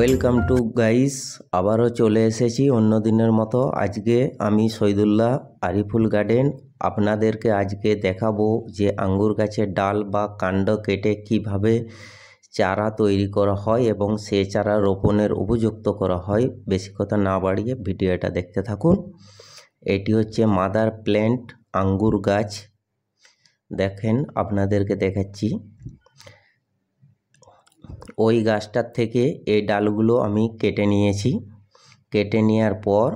welcome to guys আবারও চলে এসেছি অন্য দিনের মতো আজকে আমি শহীদুল্লাহ আরিফুল গার্ডেন আপনাদেরকে আজকে দেখাবো যে আঙ্গুর গাছের ডাল বা কাণ্ড কেটে কিভাবে চারা তৈরি করা হয় এবং সে চারা রোপণের উপযুক্ত করা হয় বেশি কথা না বাড়িয়ে ভিডিওটা দেখতে থাকুন এটি হচ্ছে মাদার প্ল্যান্ট আঙ্গুর গাছ দেখেন আপনাদেরকে দেখাচ্ছি ওই গাছটার থেকে এই ডালগুলো আমি কেটে নিয়েছি কেটে নেওয়ার পর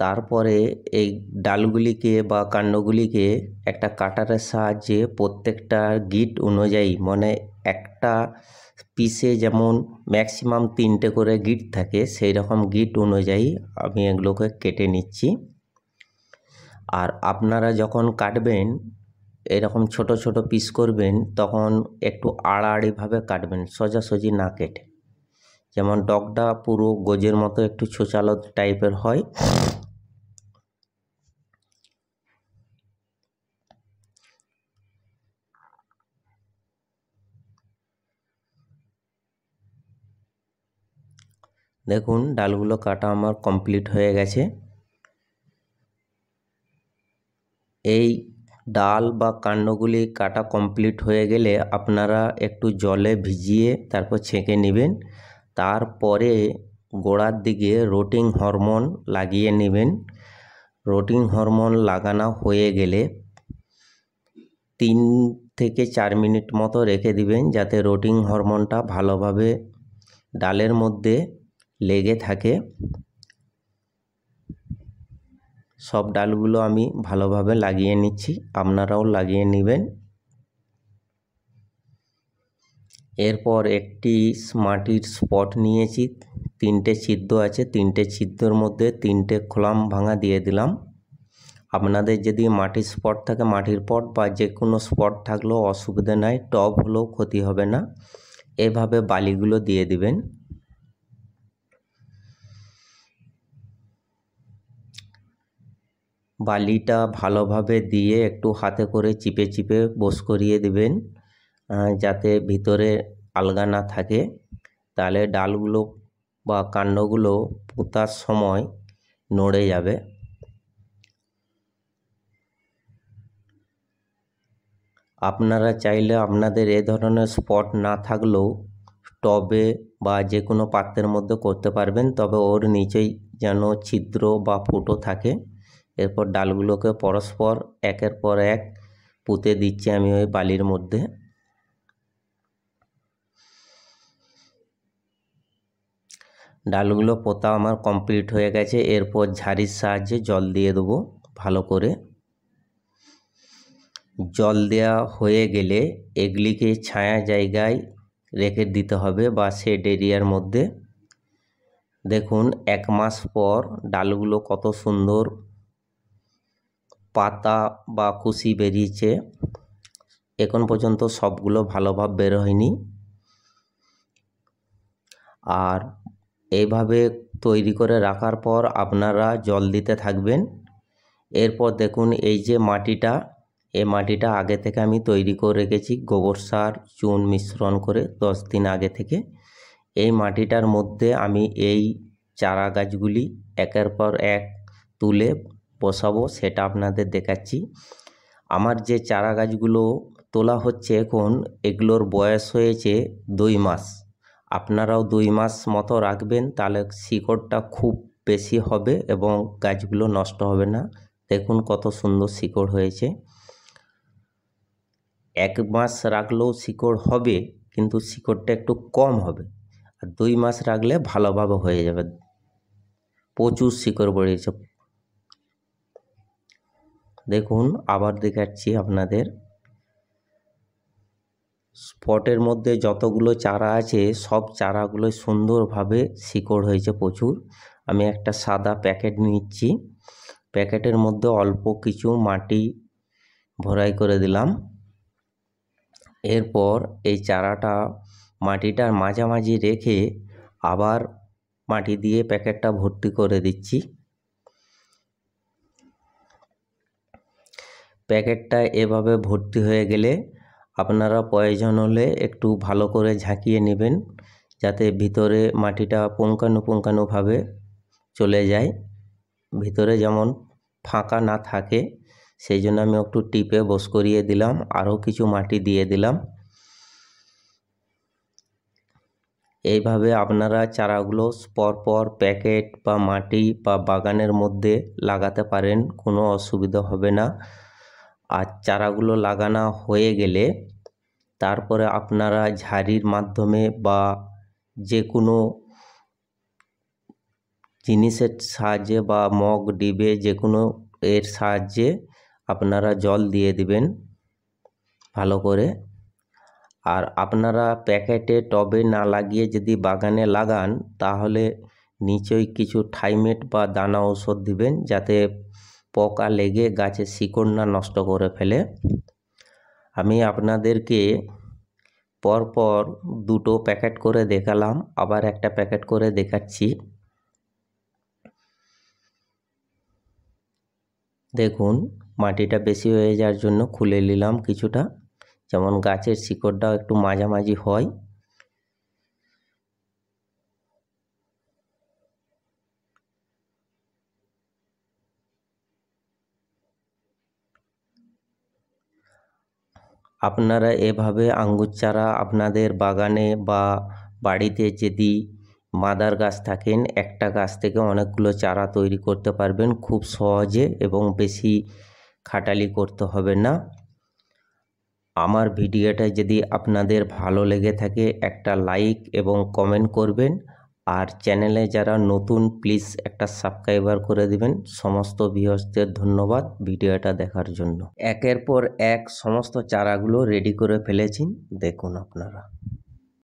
তারপরে এই ডালগুলিকে বা কাণ্ডগুলিকে একটা কাটারের সাহায্যে প্রত্যেকটা গিট অনুযায়ী মানে একটা পিসে যেমন ম্যাক্সিমাম তিনটে করে গিট থাকে সেই রকম গিট অনুযায়ী আমি এগুলোকে কেটে নিচ্ছি আর আপনারা যখন কাটবেন এরকম ছোট ছোট পিস করবেন তখন একটু আড়াআড়িভাবে কাটবেন সোজাসুজি না কেটে যেমন ডগটা পুরো গোজের মতো একটু ছোচালো টাইপের হয় দেখুন ডালগুলো কাটা আমার কমপ্লিট হয়ে গেছে এই ডাল বা কাণ্ডগুলি কাটা কমপ্লিট হয়ে গেলে আপনারা একটু জলে ভিজিয়ে তারপর ছেঁকে নেবেন তারপরে গোড়ার দিকে রোটিং হরমোন লাগিয়ে নেবেন রোটিং হরমোন লাগানো হয়ে গেলে তিন থেকে চার মিনিট মতো রেখে দিবেন যাতে রোটিং হরমোনটা ভালোভাবে ডালের মধ্যে লেগে থাকে সব ডালগুলো আমি ভালোভাবে লাগিয়ে নিচ্ছি আপনারাও লাগিয়ে নেবেন এরপর একটি মাটির স্পট নিয়েছি তিনটে ছিদ্র আছে তিনটে ছিদ্রর মধ্যে তিনটে খোলাম ভাঙা দিয়ে দিলাম আপনাদের যদি মাটির স্পট থাকে মাটির পট বা যে কোনো স্পট থাকলেও অসুবিধা নাই টব হলেও ক্ষতি হবে না এভাবে বালিগুলো দিয়ে দিবেন বালিটা ভালোভাবে দিয়ে একটু হাতে করে চিপে চিপে বোস করিয়ে দেবেন যাতে ভিতরে আলগা না থাকে তাহলে ডালগুলো বা কাণ্ডগুলো পোঁতার সময় নড়ে যাবে আপনারা চাইলে আপনাদের এ ধরনের স্পট না থাকলেও টবে বা যে কোনো পাত্রের মধ্যে করতে পারবেন তবে ওর নিচেই যেন ছিদ্র বা ফুটো থাকে এরপর ডালগুলোকে পরস্পর একের পর এক পুঁতে দিচ্ছি আমি ওই বালির মধ্যে ডালগুলো পোতা আমার কমপ্লিট হয়ে গেছে এরপর ঝাড়ির সাহায্যে জল দিয়ে দেবো ভালো করে জল দেওয়া হয়ে গেলে এগুলিকে ছায়া জায়গায় রেখে দিতে হবে বা শেড এরিয়ার মধ্যে দেখুন এক মাস পর ডালগুলো কত সুন্দর পাতা বা কুশি বেরিয়েছে এখন পর্যন্ত সবগুলো ভালোভাবে বের হয়নি আর এইভাবে তৈরি করে রাখার পর আপনারা জল দিতে থাকবেন এরপর দেখুন এই যে মাটিটা এই মাটিটা আগে থেকে আমি তৈরি করে রেখেছি গোবর সার চুন মিশ্রণ করে দশ দিন আগে থেকে এই মাটিটার মধ্যে আমি এই চারা গাছগুলি একের পর এক তুলে বসাবো সেটা আপনাদের দেখাচ্ছি আমার যে চারা গাছগুলো তোলা হচ্ছে এখন এগুলোর বয়স হয়েছে দুই মাস আপনারাও দুই মাস মতো রাখবেন তাহলে শিকড়টা খুব বেশি হবে এবং গাছগুলো নষ্ট হবে না দেখুন কত সুন্দর শিকড় হয়েছে এক মাস রাখলেও শিকড় হবে কিন্তু শিকড়টা একটু কম হবে আর দুই মাস রাখলে ভালোভাবে হয়ে যাবে প্রচুর শিকড় বেড়েছে দেখুন আবার দেখাচ্ছি আপনাদের স্পটের মধ্যে যতগুলো চারা আছে সব চারাগুলো সুন্দরভাবে শিকড় হয়েছে প্রচুর আমি একটা সাদা প্যাকেট নিচ্ছি প্যাকেটের মধ্যে অল্প কিছু মাটি ভরাই করে দিলাম এরপর এই চারাটা মাটিটার মাঝামাঝি রেখে আবার মাটি দিয়ে প্যাকেটটা ভর্তি করে দিচ্ছি প্যাকেটটা এভাবে ভর্তি হয়ে গেলে আপনারা প্রয়োজন হলে একটু ভালো করে ঝাঁকিয়ে নেবেন যাতে ভিতরে মাটিটা পুঙ্খানুপুঙ্খানুভাবে চলে যায় ভিতরে যেমন ফাঁকা না থাকে সেই জন্য আমি একটু টিপে বস করিয়ে দিলাম আরও কিছু মাটি দিয়ে দিলাম এইভাবে আপনারা চারাগুলো পরপর প্যাকেট বা মাটি বা বাগানের মধ্যে লাগাতে পারেন কোনো অসুবিধা হবে না আর চারাগুলো লাগানো হয়ে গেলে তারপরে আপনারা ঝাড়ির মাধ্যমে বা যে কোনো জিনিসের সাহায্যে বা মগ ডিবে যে কোনো এর সাহায্যে আপনারা জল দিয়ে দিবেন ভালো করে আর আপনারা প্যাকেটে টবে না লাগিয়ে যদি বাগানে লাগান তাহলে নিচেই কিছু থাইমেট বা দানা ঔষধ দিবেন যাতে পোকা লেগে গাছের শিকড় না নষ্ট করে ফেলে আমি আপনাদেরকে পরপর দুটো প্যাকেট করে দেখালাম আবার একটা প্যাকেট করে দেখাচ্ছি দেখুন মাটিটা বেশি হয়ে যাওয়ার জন্য খুলে নিলাম কিছুটা যেমন গাছের শিকড়টাও একটু মাঝামাঝি হয় আপনারা এভাবে আঙ্গুর চারা আপনাদের বাগানে বা বাড়িতে যদি মাদার গাছ থাকেন একটা গাছ থেকে অনেকগুলো চারা তৈরি করতে পারবেন খুব সহজে এবং বেশি খাটালি করতে হবে না আমার ভিডিওটা যদি আপনাদের ভালো লেগে থাকে একটা লাইক এবং কমেন্ট করবেন আর চ্যানেলে যারা নতুন প্লিজ একটা সাবস্ক্রাইবার করে দিবেন সমস্ত ভিউয়ার্সদের ধন্যবাদ ভিডিওটা দেখার জন্য একের পর এক সমস্ত চারাগুলো রেডি করে ফেলেছি দেখুন আপনারা